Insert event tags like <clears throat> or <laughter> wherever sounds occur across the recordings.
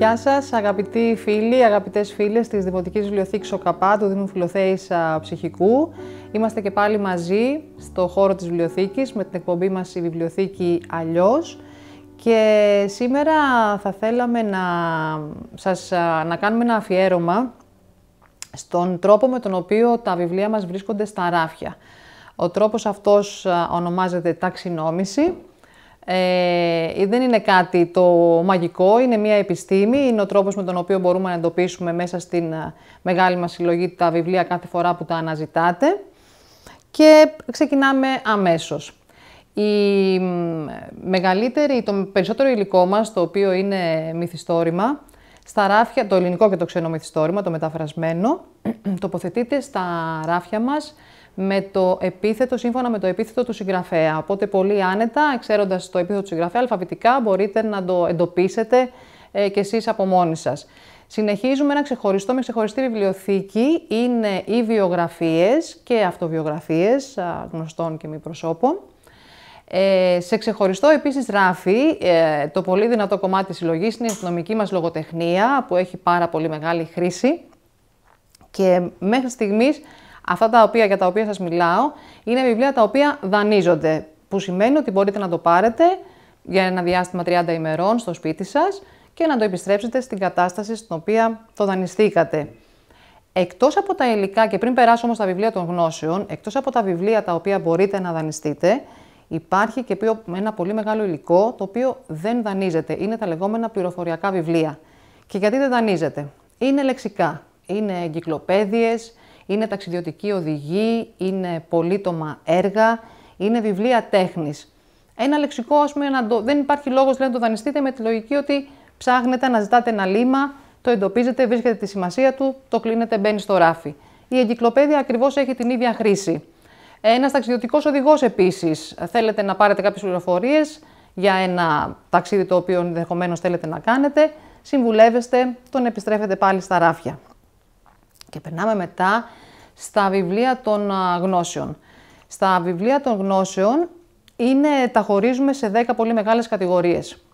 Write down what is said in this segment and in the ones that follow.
Γεια σας, αγαπητοί φίλοι, αγαπητές φίλες της Δημοτικής Βιβλιοθήκης ΟΚΑΠΑ του Δήμου Φιλοθέη Ψυχικού. Είμαστε και πάλι μαζί στο χώρο της βιβλιοθήκης με την εκπομπή μας η βιβλιοθήκη αλλιώς και σήμερα θα θέλαμε να, σας, να κάνουμε ένα αφιέρωμα στον τρόπο με τον οποίο τα βιβλία μας βρίσκονται στα ράφια. Ο τρόπος αυτός ονομάζεται ταξινόμηση ε, ε, δεν είναι κάτι το μαγικό, είναι μια επιστήμη, είναι ο τρόπος με τον οποίο μπορούμε να εντοπίσουμε μέσα στην ε, μεγάλη μας συλλογή τα βιβλία κάθε φορά που τα αναζητάτε και ξεκινάμε αμέσως. Η μεγαλύτερη, το περισσότερο υλικό μας, το οποίο είναι μυθιστόρημα, στα ράφια, το ελληνικό και το ξένο μυθιστόρημα, το μεταφρασμένο, <clears throat> τοποθετείται στα ράφια μας με το επίθετο, σύμφωνα με το επίθετο του συγγραφέα. Οπότε πολύ άνετα, ξέροντα το επίθετο του συγγραφέα, αλφαβητικά μπορείτε να το εντοπίσετε ε, κι εσείς από μόνοι σας. Συνεχίζουμε ένα ξεχωριστό με ξεχωριστή βιβλιοθήκη. Είναι οι βιογραφίες και αυτοβιογραφίες γνωστών και μη προσώπων. Ε, σε ξεχωριστό επίσης ράφι, ε, το πολύ δυνατό κομμάτι της συλλογής είναι η αστυνομική μας λογοτεχνία που έχει πάρα πολύ μεγάλη χρήση και μέχρι στιγμής Αυτά τα οποία, για τα οποία σας μιλάω είναι βιβλία τα οποία δανείζονται, που σημαίνει ότι μπορείτε να το πάρετε για ένα διάστημα 30 ημερών στο σπίτι σας και να το επιστρέψετε στην κατάσταση στην οποία το δανειστήκατε. Εκτός από τα υλικά, και πριν περάσω όμως τα βιβλία των γνώσεων, εκτός από τα βιβλία τα οποία μπορείτε να δανειστείτε, υπάρχει και ένα πολύ μεγάλο υλικό το οποίο δεν δανείζεται. Είναι τα λεγόμενα πληροφοριακά βιβλία. Και γιατί δεν δανείζεται. Είναι λεξικά, είναι εγκυκλοπαίδειες, είναι ταξιδιωτική οδηγή, είναι πολύτομα έργα, είναι βιβλία τέχνης. Ένα λεξικό, ας πούμε, να δεν υπάρχει λόγος να το δανειστείτε με τη λογική ότι ψάχνετε, να ζητάτε ένα λίμα, το εντοπίζετε, βρίσκετε τη σημασία του, το κλείνετε, μπαίνει στο ράφι. Η εγκυκλοπαίδεια ακριβώς έχει την ίδια χρήση. Ένας ταξιδιωτικός οδηγός επίσης. Θέλετε να πάρετε κάποιες πληροφορίες για ένα ταξίδι το οποίο ενδεχομένως θέλετε να κάνετε, συμβουλεύεστε, τον επιστρέφετε πάλι στα ράφια. Και περνάμε μετά στα βιβλία των γνώσεων. Στα βιβλία των γνώσεων είναι, τα χωρίζουμε σε 10 πολύ μεγάλες κατηγορίες.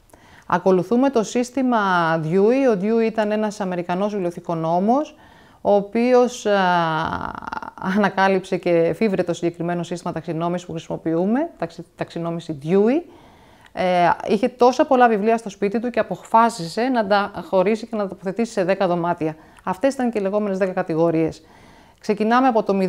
Ακολουθούμε το σύστημα Dewey. Ο Dewey ήταν ένας Αμερικανός βιβλιοθηκονόμος, ο οποίος ανακάλυψε και εφήβρε το συγκεκριμένο σύστημα ταξινόμησης που χρησιμοποιούμε, ταξι, ταξινόμηση Dewey. Ε, είχε τόσα πολλά βιβλία στο σπίτι του και αποφάσισε να τα χωρίσει και να τα τοποθετήσει σε 10 δωμάτια. Αυτές ήταν και οι λεγόμενες 10 κατηγορίες. Ξεκινάμε από το 000,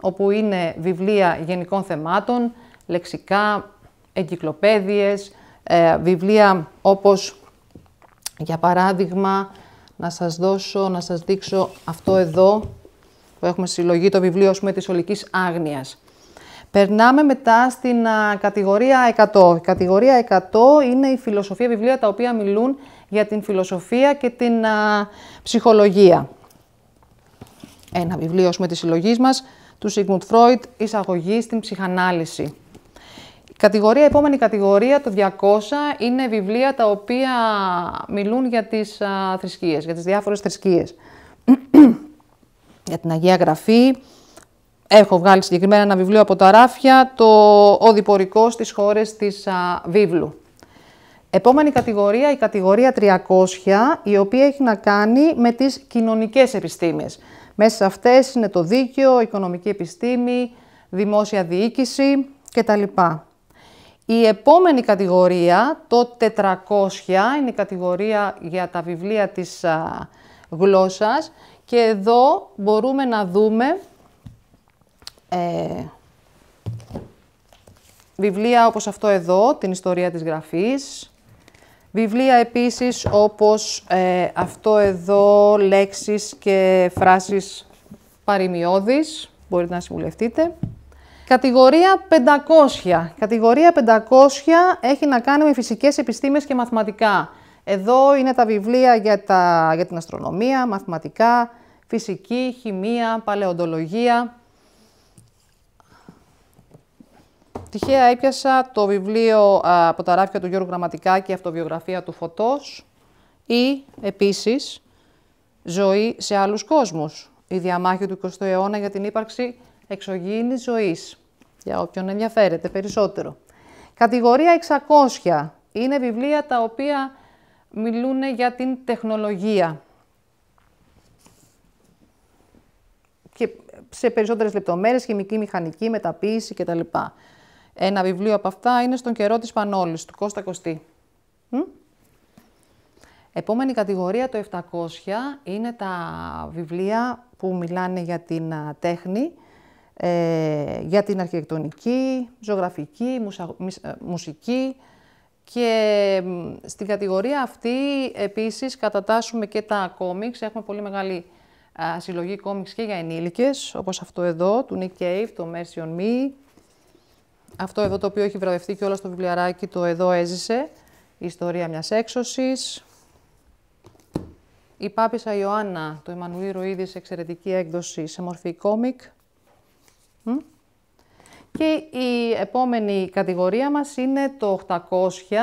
όπου είναι βιβλία γενικών θεμάτων, λεξικά, εγκυκλοπαίδειες, ε, βιβλία όπως, για παράδειγμα, να σας δώσω, να σας δείξω αυτό εδώ, που έχουμε συλλογή, το βιβλίο, τη πούμε, της ολικής άγνοιας. Περνάμε μετά στην κατηγορία 100. Η κατηγορία 100 είναι η φιλοσοφία βιβλία τα οποία μιλούν για την φιλοσοφία και την ψυχολογία. Ένα βιβλίο με της συλλογής μας του Σίγμουντ Φρόιτ, Εισαγωγή στην ψυχανάλυση. Κατηγορία, επόμενη κατηγορία, το 200, είναι βιβλία τα οποία μιλούν για τις θρησκείες, για τις διάφορες θρησκείες. <clears throat> για την Αγία Γραφή, έχω βγάλει συγκεκριμένα ένα βιβλίο από τα ράφια, το «Ο στι στις χώρες της βίβλου». Επόμενη κατηγορία, η κατηγορία 300, η οποία έχει να κάνει με τις κοινωνικές επιστήμες. Μέσα σε αυτές είναι το δίκαιο, οικονομική επιστήμη, δημόσια διοίκηση κτλ. Η επόμενη κατηγορία, το 400, είναι η κατηγορία για τα βιβλία της α, γλώσσας και εδώ μπορούμε να δούμε ε, βιβλία όπως αυτό εδώ, την ιστορία της γραφής, Βιβλία επίσης όπως ε, αυτό εδώ, λέξεις και φράσεις παροιμιώδης, μπορείτε να συμβουλευτείτε. Κατηγορία 500. Κατηγορία 500 έχει να κάνει με φυσικές επιστήμες και μαθηματικά. Εδώ είναι τα βιβλία για, για την αστρονομία, μαθηματικά, φυσική, χημεία, παλαιοντολογία. Τυχαία έπιασα το βιβλίο από τα ράφια του Γιώργου και Αυτοβιογραφία του Φωτός ή επίσης Ζωή σε άλλους κόσμους, η διαμάχη του 20ου αιώνα για την ύπαρξη εξωγήινης ζωής, για όποιον ενδιαφέρεται περισσότερο. Κατηγορία 600 είναι βιβλία τα οποία μιλούν για την τεχνολογία. Και σε περισσότερες λεπτομέρειες, χημική, μηχανική, μεταποίηση κτλ. Ένα βιβλίο από αυτά είναι στον καιρό της Πανόλης, του Κώστα Κωστή. Επόμενη κατηγορία, το 700, είναι τα βιβλία που μιλάνε για την τέχνη, ε, για την αρχιτεκτονική, ζωγραφική, ε, μουσική και στην κατηγορία αυτή επίσης κατατάσσουμε και τα κόμιξ. Έχουμε πολύ μεγάλη συλλογή κόμιξ και για ενήλικες, όπως αυτό εδώ, του Nick Cave, το Mercy on Me, αυτό εδώ το οποίο έχει βραβευτεί και όλα στο βιβλιαράκι το «Εδώ έζησε», η ιστορία μιας έξωσης. Η Πάπησα Ιωάννα το Εμμανουή Ροίδη εξαιρετική έκδοση σε μορφή κόμικ. Και η επόμενη κατηγορία μας είναι το 800.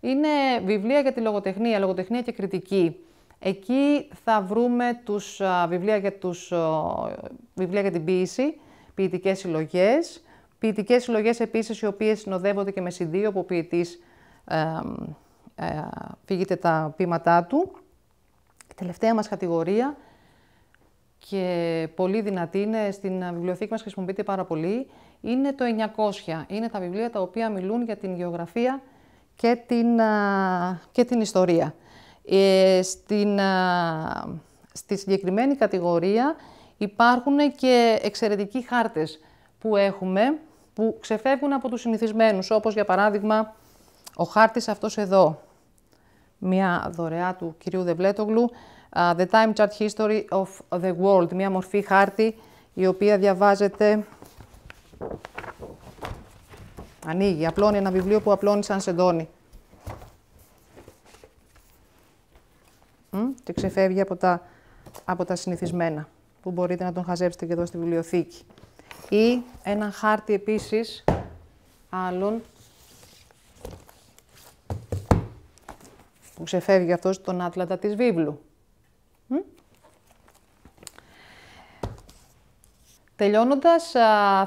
Είναι βιβλία για τη λογοτεχνία, λογοτεχνία και κριτική. Εκεί θα βρούμε τους, βιβλία, για τους, βιβλία για την ποίηση, ποιητικές συλλογές, Ποιητικές συλλογές επίσης οι οποίες συνοδεύονται και με συνδύο που ο ποιητής ε, ε, φύγεται τα ποίηματά του. Η τελευταία μας κατηγορία και πολύ δυνατή είναι, στην βιβλιοθήκη μας χρησιμοποιείται πάρα πολύ, είναι το 900. Είναι τα βιβλία τα οποία μιλούν για την γεωγραφία και την, ε, και την ιστορία. Ε, στην, ε, στη συγκεκριμένη κατηγορία υπάρχουν και εξαιρετικοί χάρτες που έχουμε, που ξεφεύγουν από τους συνηθισμένους, όπως για παράδειγμα ο χάρτης αυτός εδώ, μια δωρεά του κυρίου Δεβλέτογλου, The Time Chart History of the World, μια μορφή χάρτη η οποία διαβάζεται, ανοίγει, απλώνει ένα βιβλίο που απλώνει σαν σεντόνι. Και ξεφεύγει από τα, από τα συνηθισμένα που μπορείτε να τον χαζέψετε και εδώ στη βιβλιοθήκη ή έναν χάρτη επίσης άλλων που ξεφεύγει αυτός τον άτλαντα της βίβλου. Τελειώνοντας,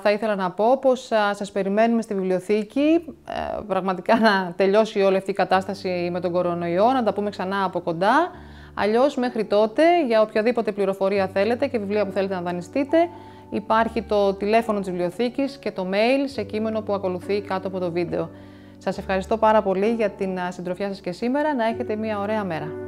θα ήθελα να πω πως σας περιμένουμε στη βιβλιοθήκη, ε, πραγματικά να τελειώσει όλη αυτή η κατάσταση με τον κορονοϊό, να τα πούμε ξανά από κοντά. Αλλιώς μέχρι τότε, για οποιαδήποτε πληροφορία θέλετε και βιβλία που θέλετε να δανειστείτε, υπάρχει το τηλέφωνο της βιβλιοθήκης και το mail σε κείμενο που ακολουθεί κάτω από το βίντεο. Σας ευχαριστώ πάρα πολύ για την συντροφιά σας και σήμερα. Να έχετε μια ωραία μέρα.